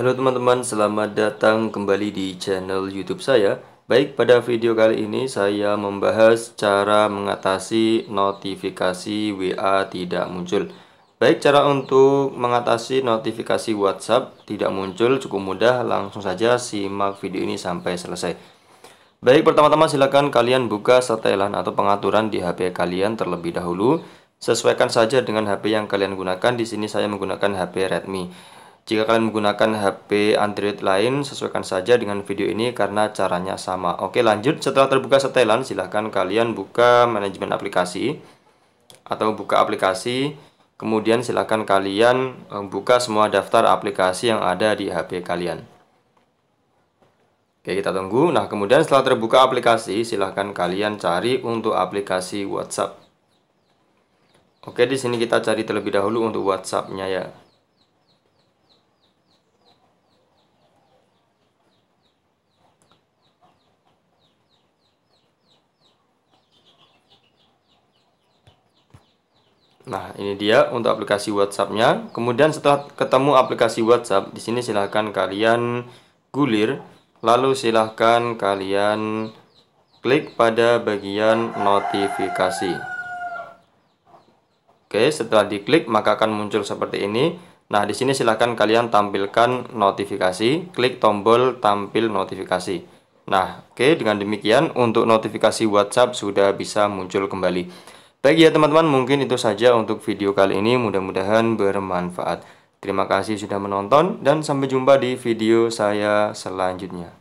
Halo teman-teman, selamat datang kembali di channel YouTube saya. Baik, pada video kali ini saya membahas cara mengatasi notifikasi WA tidak muncul. Baik, cara untuk mengatasi notifikasi WhatsApp tidak muncul cukup mudah. Langsung saja simak video ini sampai selesai. Baik, pertama-tama silakan kalian buka setelan atau pengaturan di HP kalian terlebih dahulu. Sesuaikan saja dengan HP yang kalian gunakan. Di sini saya menggunakan HP Redmi. Jika kalian menggunakan HP Android lain, sesuaikan saja dengan video ini karena caranya sama. Oke lanjut, setelah terbuka setelan, silahkan kalian buka manajemen aplikasi atau buka aplikasi. Kemudian silahkan kalian eh, buka semua daftar aplikasi yang ada di HP kalian. Oke kita tunggu. Nah kemudian setelah terbuka aplikasi, silahkan kalian cari untuk aplikasi WhatsApp. Oke di sini kita cari terlebih dahulu untuk WhatsApp-nya ya. Nah, ini dia untuk aplikasi WhatsApp-nya. Kemudian setelah ketemu aplikasi WhatsApp, di sini silahkan kalian gulir, lalu silahkan kalian klik pada bagian notifikasi. Oke, setelah diklik maka akan muncul seperti ini. Nah, di sini silahkan kalian tampilkan notifikasi, klik tombol tampil notifikasi. Nah, oke, dengan demikian untuk notifikasi WhatsApp sudah bisa muncul kembali. Baik ya teman-teman, mungkin itu saja untuk video kali ini. Mudah-mudahan bermanfaat. Terima kasih sudah menonton dan sampai jumpa di video saya selanjutnya.